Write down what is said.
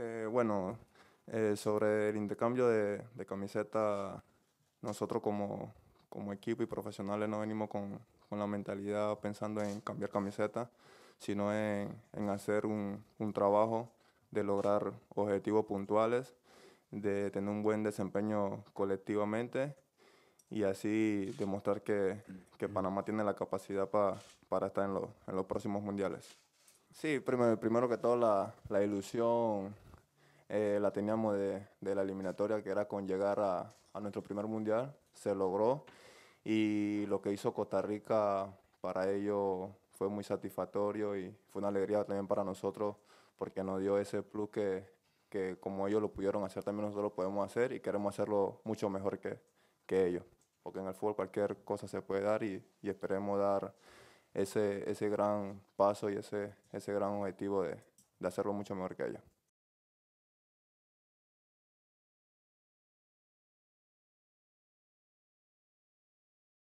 Eh, bueno, eh, sobre el intercambio de, camiseta, nosotros como, equipo y profesionales no venimos con, la mentalidad pensando en cambiar camiseta, sino en, hacer un, trabajo de lograr objetivos puntuales, de tener un buen desempeño colectivamente y así demostrar que, Panamá tiene la capacidad para estar en, los próximos mundiales. Sí, primero, primero que todo la ilusión eh, la teníamos de, la eliminatoria, que era con llegar a, nuestro primer mundial. Se logró y lo que hizo Costa Rica para ellos fue muy satisfactorio y fue una alegría también para nosotros porque nos dio ese plus que, que como ellos lo pudieron hacer, también nosotros lo podemos hacer y queremos hacerlo mucho mejor que, ellos. Porque en el fútbol cualquier cosa se puede dar y, esperemos dar ese, ese gran paso y ese, ese gran objetivo de hacerlo mucho mejor que ellos.